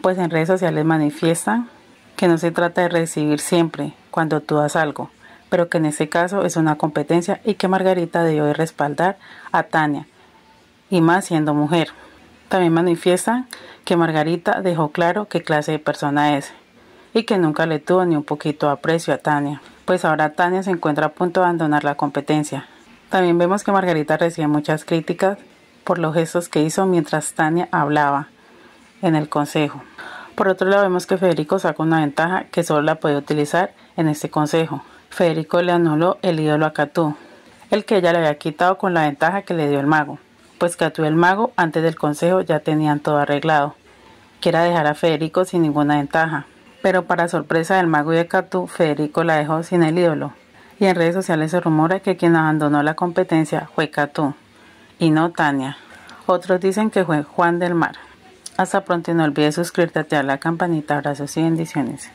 pues en redes sociales manifiestan que no se trata de recibir siempre cuando tú das algo, pero que en este caso es una competencia y que Margarita debió de respaldar a Tania, y más siendo mujer. También manifiestan que Margarita dejó claro qué clase de persona es y que nunca le tuvo ni un poquito aprecio a Tania, pues ahora Tania se encuentra a punto de abandonar la competencia. También vemos que Margarita recibe muchas críticas por los gestos que hizo mientras Tania hablaba en el consejo. Por otro lado vemos que Federico saca una ventaja que solo la puede utilizar en este consejo. Federico le anuló el ídolo a Catú, el que ella le había quitado con la ventaja que le dio el mago, pues Catú y el mago antes del consejo ya tenían todo arreglado, que dejar a Federico sin ninguna ventaja. Pero para sorpresa del mago y de Catú, Federico la dejó sin el ídolo, y en redes sociales se rumora que quien abandonó la competencia fue Catú, y no Tania. Otros dicen que fue Juan del Mar. Hasta pronto y no olvides suscribirte a la campanita. Abrazos y bendiciones.